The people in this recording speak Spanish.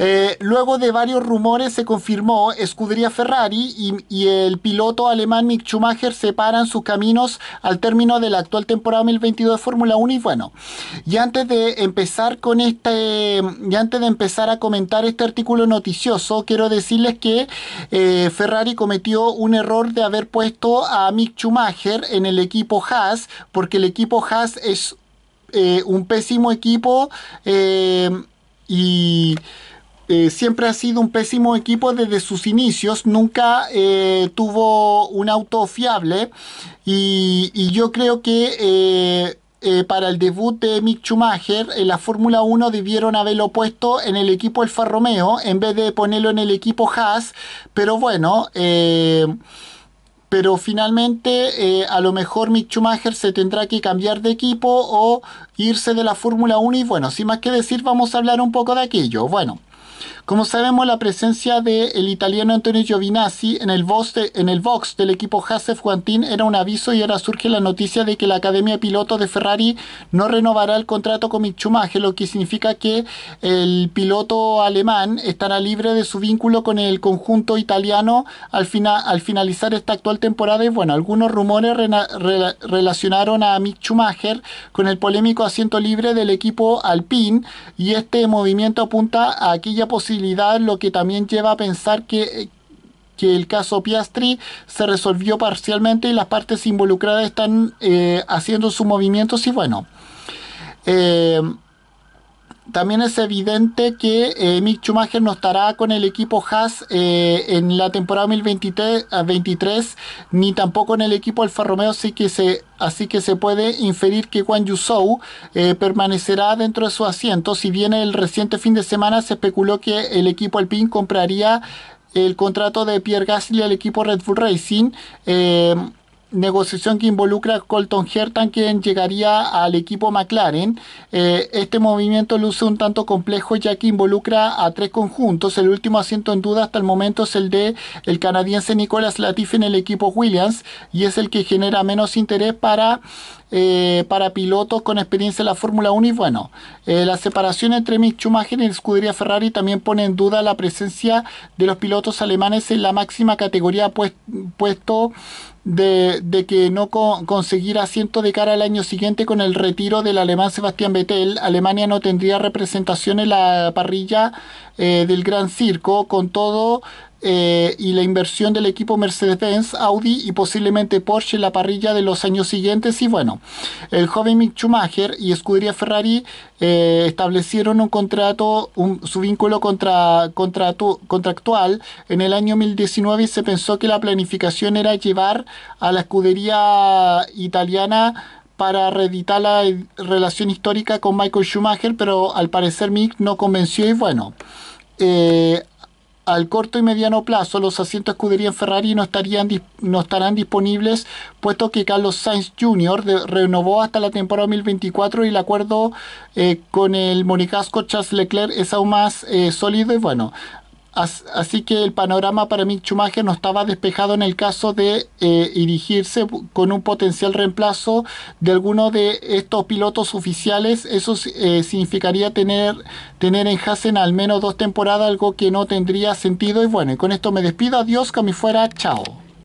eh, luego de varios rumores se confirmó, escudería Ferrari y, el piloto alemán Mick Schumacher separan sus caminos al término de la actual temporada 2022 de Fórmula 1 y bueno, y antes de empezar con este, y antes de empezar a comentar este artículo noticioso, quiero decirles que eh, Ferrari cometió un error de haber puesto a Mick Schumacher en el equipo Haas, porque el equipo Haas es eh, un pésimo equipo y eh, siempre ha sido un pésimo equipo desde sus inicios, nunca eh, tuvo un auto fiable y, yo creo que eh, para el debut de Mick Schumacher en la Fórmula 1 debieron haberlo puesto en el equipo Alfa Romeo en vez de ponerlo en el equipo Haas, pero bueno pero finalmente a lo mejor Mick Schumacher se tendrá que cambiar de equipo o irse de la Fórmula 1 y bueno, sin más que decir vamos a hablar un poco de aquello. Bueno, como sabemos, la presencia del italiano Antonio Giovinazzi en el, box en el box del equipo Hasef Guantín era un aviso y ahora surge la noticia de que la Academia de Pilotos de Ferrari no renovará el contrato con Mick Schumacher, lo que significa que el piloto alemán estará libre de su vínculo con el conjunto italiano al, final al finalizar esta actual temporada. Y bueno, algunos rumores relacionaron a Mick Schumacher con el polémico asiento libre del equipo Alpine y este movimiento apunta a aquella posibilidad lo que también lleva a pensar eh, que, el caso Piastri se resolvió parcialmente y las partes involucradas están eh, haciendo sus movimientos y bueno. Eh, también es evidente que eh, Mick Schumacher no estará con el equipo Haas eh, en la temporada 2023 ah, ni tampoco en el equipo Alfa Romeo, así que se, así que se puede inferir que Juan Yusou eh, permanecerá dentro de su asiento. Si bien el reciente fin de semana se especuló que el equipo Alpine compraría el contrato de Pierre Gasly al equipo Red Bull Racing, eh, negociación que involucra a Colton Hertan, quien llegaría al equipo McLaren. Eh, este movimiento luce un tanto complejo ya que involucra a tres conjuntos. El último asiento en duda hasta el momento es el de el canadiense Nicolas Latif en el equipo Williams y es el que genera menos interés para eh, para pilotos con experiencia en la Fórmula 1 y bueno, eh, la separación entre Mick Schumacher y la escudería Ferrari también pone en duda la presencia de los pilotos alemanes en la máxima categoría pues, puesto de, de que no conseguir asiento de cara al año siguiente con el retiro del alemán Sebastián Vettel, Alemania no tendría representación en la parrilla eh, del Gran Circo, con todo eh, y la inversión del equipo Mercedes-Benz, Audi y posiblemente Porsche en la parrilla de los años siguientes. Y bueno, el joven Mick Schumacher y Scuderia Ferrari eh, establecieron un contrato, su vínculo contractual en el año 2019 y se pensó que la planificación era llevar a la escudería italiana para reeditar la relación histórica con Michael Schumacher, pero al parecer Mick no convenció y bueno. Eh, al corto y mediano plazo los asientos Escudería Ferrari no, estarán disponibles, puesto que Carlos Sainz Jr. renovó hasta la temporada 2024 y el acuerdo eh, con el monicasco Charles Leclerc es aún más eh, sólido y bueno, Así que el panorama para Mick chumaje no estaba despejado en el caso de eh, dirigirse con un potencial reemplazo de alguno de estos pilotos oficiales. Eso eh, significaría tener, tener en Hassen al menos dos temporadas, algo que no tendría sentido. Y bueno, y con esto me despido. Adiós, que fuera. Chao.